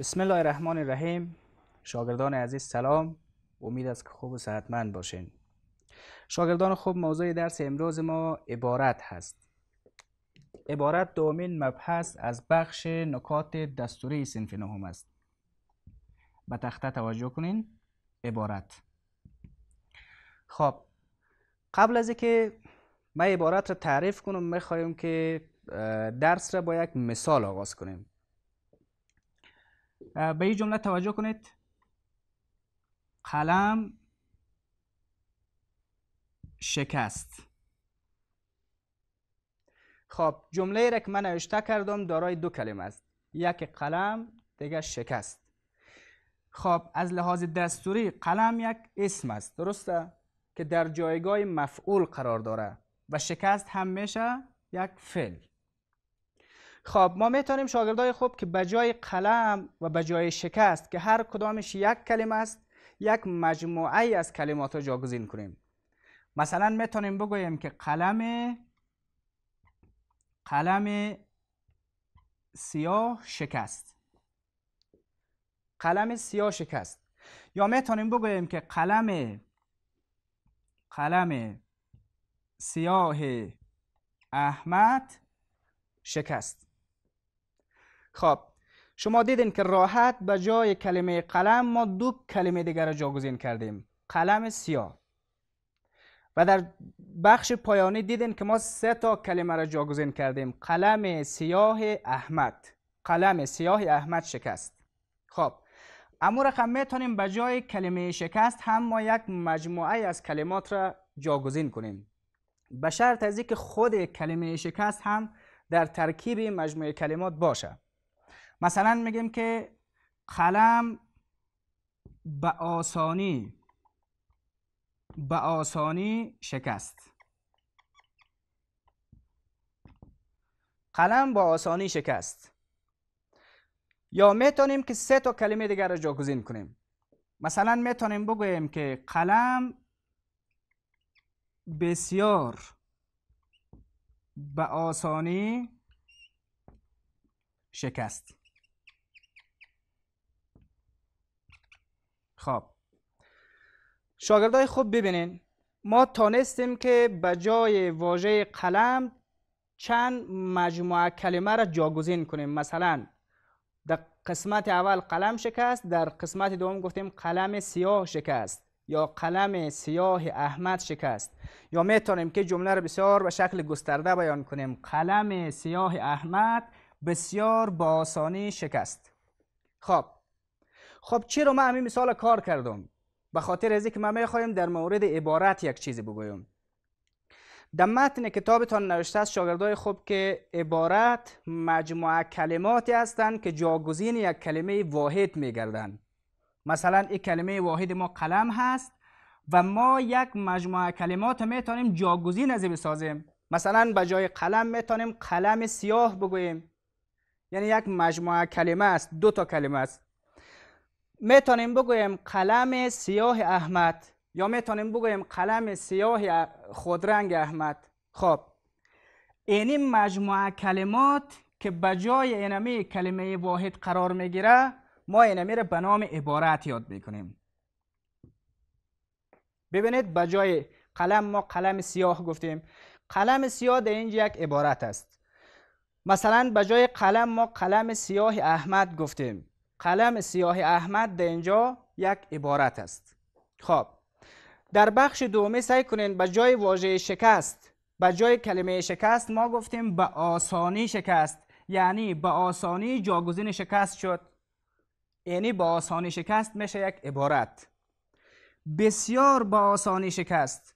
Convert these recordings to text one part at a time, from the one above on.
بسم الله الرحمن الرحیم شاگردان عزیز سلام امید است که خوب و صحتمند باشین شاگردان خوب موضوع درس امروز ما عبارت هست عبارت دومین مبحث از بخش نکات دستوری سنف نهم است به تخته توجه کنین عبارت خب قبل از اینکه من عبارت را تعریف کنم میخوایم که درس را با یک مثال آغاز کنیم به این جمله توجه کنید قلم شکست خب جمله را که من نوشته کردم دارای دو کلمه است یک قلم دیگه شکست خب از لحاظ دستوری قلم یک اسم است درسته که در جایگاه مفعول قرار داره و شکست هم میشه یک فعل خب ما میتونیم شاگردای خوب که جای قلم و جای شکست که هر کدامش یک کلمه است یک مجموعه از کلمات را جاگزین کنیم مثلا میتونیم بگوییم که قلم قلم سیاه شکست قلم سیاه شکست یا میتونیم بگوییم که قلم قلم سیاه احمد شکست خب شما دیدین که راحت به جای کلمه قلم ما دو کلمه دیگر را جاگزین کردیم قلم سیاه و در بخش پایانی دیدین که ما سه تا کلمه را جاگزین کردیم قلم سیاه احمد قلم سیاه احمد شکست خب اما رقم میتونیم به جای کلمه شکست هم ما یک مجموعه از کلمات را جاگزین کنیم به شرط از که خود کلمه شکست هم در ترکیب مجموعه کلمات باشه مثلا میگیم که قلم به آسانی به آسانی شکست قلم با آسانی شکست یا میتونیم که سه تا کلمه دیگر را جاگزین کنیم مثلا میتونیم بگوییم که قلم بسیار به آسانی شکست خب شاگردای خوب ببینین ما تانستیم که به جای واژه قلم چند مجموعه کلمه را جاگزین کنیم مثلا در قسمت اول قلم شکست در قسمت دوم گفتیم قلم سیاه شکست یا قلم سیاه احمد شکست یا میتونیم که جمله را بسیار به شکل گسترده بیان کنیم قلم سیاه احمد بسیار با آسانی شکست خب خب چرا من همین مثال کار کردم به خاطر از اینکه من میخوایم در مورد عبارت یک چیزی بگویم در متن کتابتان نوشته است شاگردای خوب که عبارت مجموعه کلماتی هستند که جاگزین یک کلمه واحد میگردند مثلا این کلمه واحد ما قلم هست و ما یک مجموعه کلمات میتونیم جاگزین از بسازیم مثلا به جای قلم میتونیم قلم سیاه بگوییم یعنی یک مجموعه کلمه است دو تا کلمه است میتونیم بگویم قلم سیاه احمد یا میتونیم بگویم قلم سیاه خودرنگ احمد خب اینی مجموعه کلمات که بجای اینمی کلمه واحد قرار میگیره ما اینمی را به نام عبارت یاد میکنیم ببینید بجای قلم ما قلم سیاه گفتیم قلم سیاه در اینجا یک عبارت است مثلا بجای قلم ما قلم سیاه احمد گفتیم قلم سیاه احمد در اینجا یک عبارت است خب در بخش دومه سعی کنین به جای واژه شکست به جای کلمه شکست ما گفتیم به آسانی شکست یعنی به آسانی جاگزین شکست شد یعنی به آسانی شکست میشه یک عبارت بسیار به آسانی شکست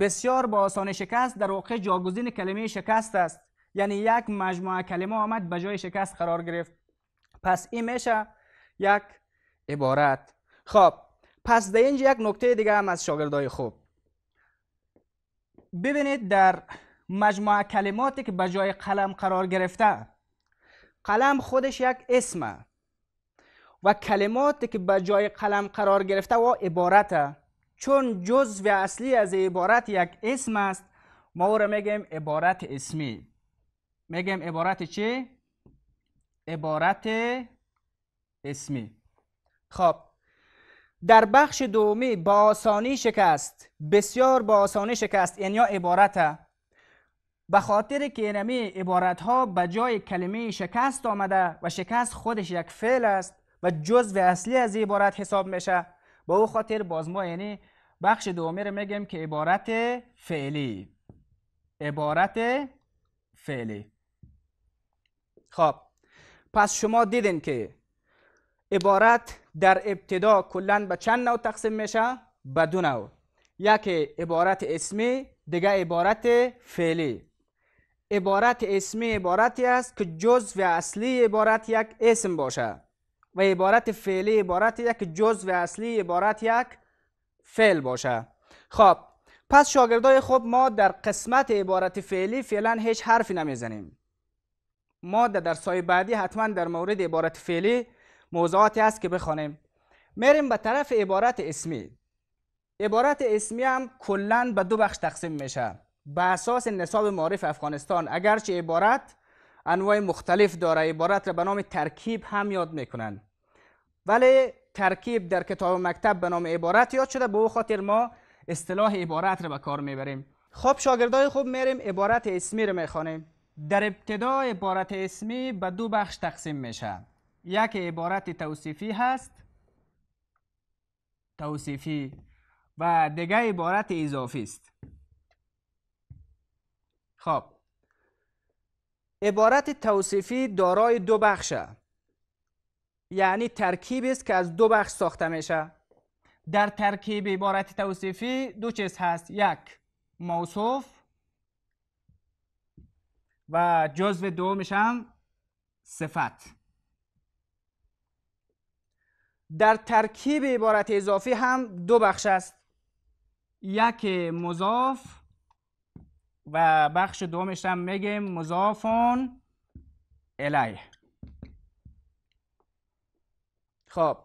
بسیار به آسانی شکست در واقع جاگزین کلمه شکست است یعنی یک مجموعه کلمه آمد به جای شکست قرار گرفت پس این میشه یک عبارت خب پس در اینجا یک نکته دیگه هم از شاگردای خوب ببینید در مجموعه کلماتی که به جای قلم قرار گرفته قلم خودش یک اسمه و کلماتی که به جای قلم قرار گرفته و عبارته چون و اصلی از عبارت یک اسم است ما او را میگیم عبارت اسمی میگیم عبارت چی؟ عبارت اسمی خب در بخش دومی با آسانی شکست بسیار با آسانی شکست یعنی عبارت به خاطر که اینمی یعنی عبارت ها به جای کلمه شکست آمده و شکست خودش یک فعل است و جزء اصلی از عبارت حساب میشه با او خاطر باز ما یعنی بخش دومی رو میگیم که عبارت فعلی عبارت فعلی خب پس شما دیدین که عبارت در ابتدا کلا به چند نوع تقسیم میشه به دو نوع یک عبارت اسمی دیگه عبارت فعلی عبارت اسمی عبارتی است که و اصلی عبارت یک اسم باشه و عبارت فعلی عبارت یک و اصلی عبارت یک فعل باشه خب پس شاگردای خوب ما در قسمت عبارت فعلی فعلا هیچ حرفی نمیزنیم ما در درسای بعدی حتما در مورد عبارت فعلی موضوعاتی است که بخوانیم میریم به طرف عبارت اسمی عبارت اسمی هم کلا به دو بخش تقسیم میشه به اساس نصاب معرف افغانستان اگرچه عبارت انواع مختلف داره عبارت را به نام ترکیب هم یاد میکنن ولی ترکیب در کتاب مکتب به نام عبارت یاد شده به او خاطر ما اصطلاح عبارت را به کار میبریم خب شاگردای خوب میریم عبارت اسمی رو میخوانیم در ابتدا عبارت اسمی به دو بخش تقسیم میشه یک عبارت توصیفی هست توصیفی و دیگه عبارت اضافی است خب عبارت توصیفی دارای دو بخشه یعنی ترکیبی است که از دو بخش ساخته میشه در ترکیب عبارت توصیفی دو چیز هست یک موصوف و جزو دومش هم صفت در ترکیب عبارت اضافی هم دو بخش است یک مضاف و بخش دومش هم میگیم مضافون الیه خب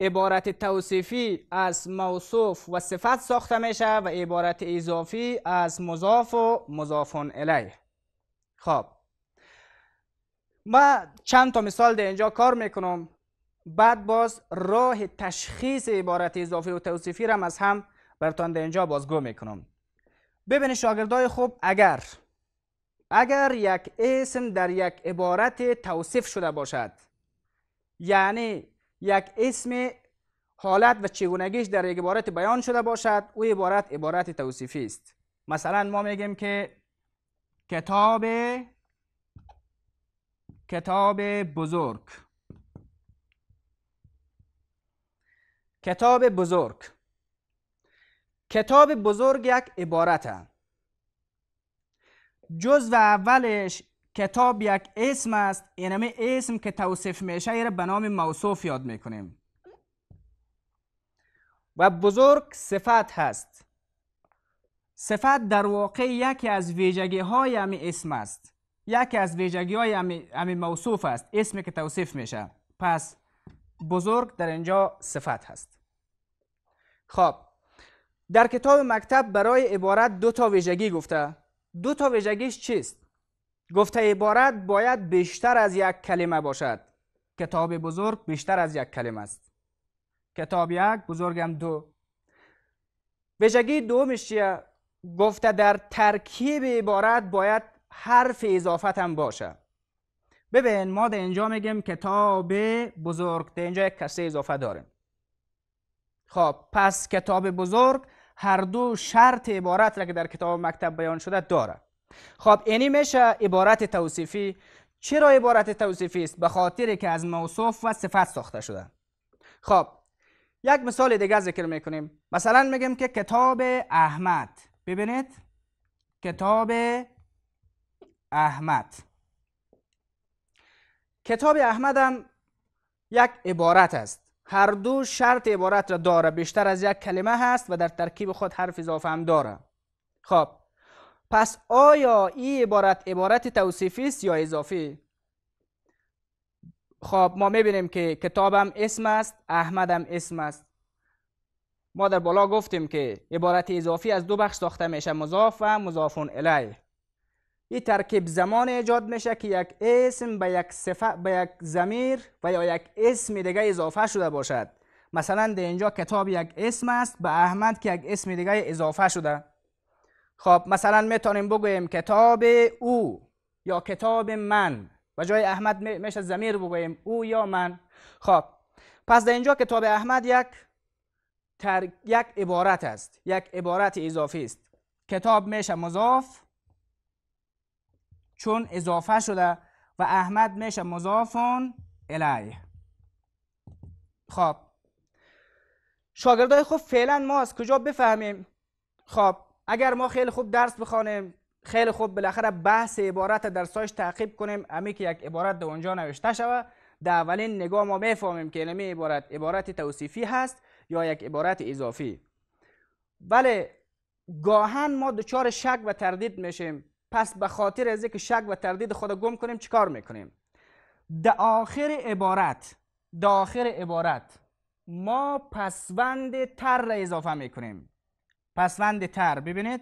عبارت توصیفی از موصوف و صفت ساخته میشه و عبارت اضافی از مضاف و مضافون الیه خب ما چند تا مثال در اینجا کار میکنم بعد باز راه تشخیص عبارت اضافی و توصیفی را از هم برتان در اینجا بازگو میکنم ببینید شاگردای خوب اگر اگر یک اسم در یک عبارت توصیف شده باشد یعنی یک اسم حالت و چگونگیش در یک عبارت بیان شده باشد او عبارت عبارت توصیفی است مثلا ما میگیم که کتاب کتاب بزرگ کتاب بزرگ کتاب بزرگ یک عبارت جزء اولش کتاب یک اسم است یعنی اسم که توصیف میشه ایره به نام موصوف یاد میکنیم و بزرگ صفت هست صفت در واقع یکی از ویژگی های همی اسم است یکی از ویژگی های همی, موصوف است اسمی که توصیف میشه پس بزرگ در اینجا صفت هست خب در کتاب مکتب برای عبارت دو تا ویژگی گفته دو تا ویژگیش چیست گفته عبارت باید بیشتر از یک کلمه باشد کتاب بزرگ بیشتر از یک کلمه است کتاب یک بزرگم دو ویژگی دومش چیه گفته در ترکیب عبارت باید حرف اضافت هم باشه ببین ما در اینجا میگیم کتاب بزرگ در اینجا یک کسه اضافه داریم خب پس کتاب بزرگ هر دو شرط عبارت را که در کتاب مکتب بیان شده داره خب اینی میشه عبارت توصیفی چرا عبارت توصیفی است به خاطر که از موصوف و صفت ساخته شده خب یک مثال دیگه ذکر میکنیم مثلا میگیم که کتاب احمد ببینید کتاب احمد کتاب احمد هم یک عبارت است هر دو شرط عبارت را داره بیشتر از یک کلمه هست و در ترکیب خود حرف اضافه هم داره خب پس آیا این عبارت عبارت توصیفی است یا اضافی خب ما میبینیم که کتابم اسم است احمدم اسم است ما در بالا گفتیم که عبارت اضافی از دو بخش ساخته میشه مضاف و مضافون علی این ترکیب زمان ایجاد میشه که یک اسم به یک صفت به یک ضمیر و یا یک اسم دیگه اضافه شده باشد مثلا در اینجا کتاب یک اسم است به احمد که یک اسم دیگه اضافه شده خب مثلا میتونیم بگوییم کتاب او یا کتاب من و جای احمد میشه زمیر بگوییم او یا من خب پس در اینجا کتاب احمد یک تر... یک عبارت است یک عبارت اضافی است کتاب میشه مضاف چون اضافه شده و احمد میشه مضافون الی خب شاگردای خوب فعلا ما از کجا بفهمیم خب اگر ما خیلی خوب درس بخوانیم خیلی خوب بالاخره بحث عبارت در تعقیب کنیم امی که یک عبارت در اونجا نوشته شوه در اولین نگاه ما میفهمیم که این عبارت عبارت توصیفی هست یا یک عبارت اضافی ولی گاهن ما دچار شک و تردید میشیم پس به خاطر از اینکه شک و تردید خود گم کنیم چیکار میکنیم در آخر عبارت در آخر عبارت ما پسوند تر را اضافه میکنیم پسوند تر ببینید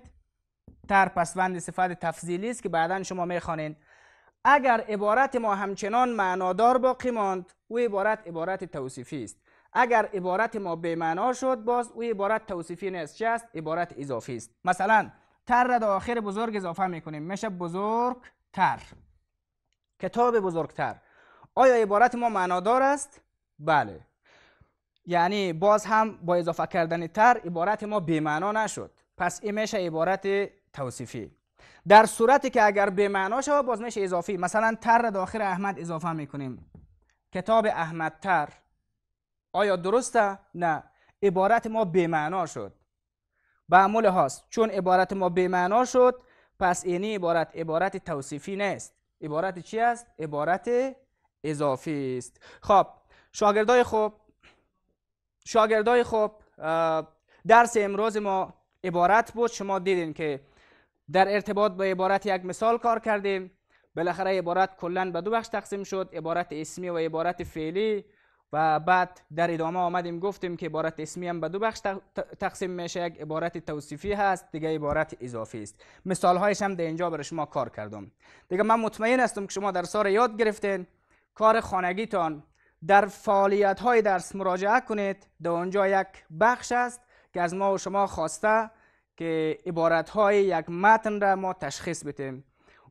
تر پسوند صفت تفضیلی است که بعدا شما میخوانید اگر عبارت ما همچنان معنادار باقی ماند او عبارت عبارت توصیفی است اگر عبارت ما به معنا شد باز او عبارت توصیفی نیست چه است عبارت اضافی است مثلا تر را در آخر بزرگ اضافه میکنیم میشه تر کتاب بزرگتر آیا عبارت ما معنادار است بله یعنی باز هم با اضافه کردن تر عبارت ما به معنا نشد پس این میشه عبارت توصیفی در صورتی که اگر به شود باز میشه اضافی مثلا تر را داخل احمد اضافه میکنیم کتاب احمد تر آیا درسته؟ نه عبارت ما بیمعنا شد به عمل هاست چون عبارت ما بیمعنا شد پس اینی عبارت عبارت توصیفی نیست عبارت چی است؟ عبارت اضافی است خب شاگردای خوب شاگردای خوب درس امروز ما عبارت بود شما دیدین که در ارتباط با عبارت یک مثال کار کردیم بالاخره عبارت کلا به دو بخش تقسیم شد عبارت اسمی و عبارت فعلی و بعد در ادامه آمدیم گفتیم که عبارت اسمی هم به دو بخش تقسیم میشه یک عبارت توصیفی هست دیگه عبارت اضافی است مثال هایش هم در اینجا برای شما کار کردم دیگه من مطمئن هستم که شما در سار یاد گرفتین کار خانگیتان در فعالیت های درس مراجعه کنید در اونجا یک بخش است که از ما و شما خواسته که عبارت های یک متن را ما تشخیص بتیم.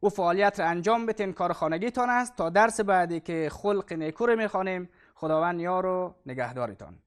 و فعالیت را انجام بتین کار خانگیتان است تا درس بعدی که خلق نیکو میخوانیم خداوند یار و نگهدارتان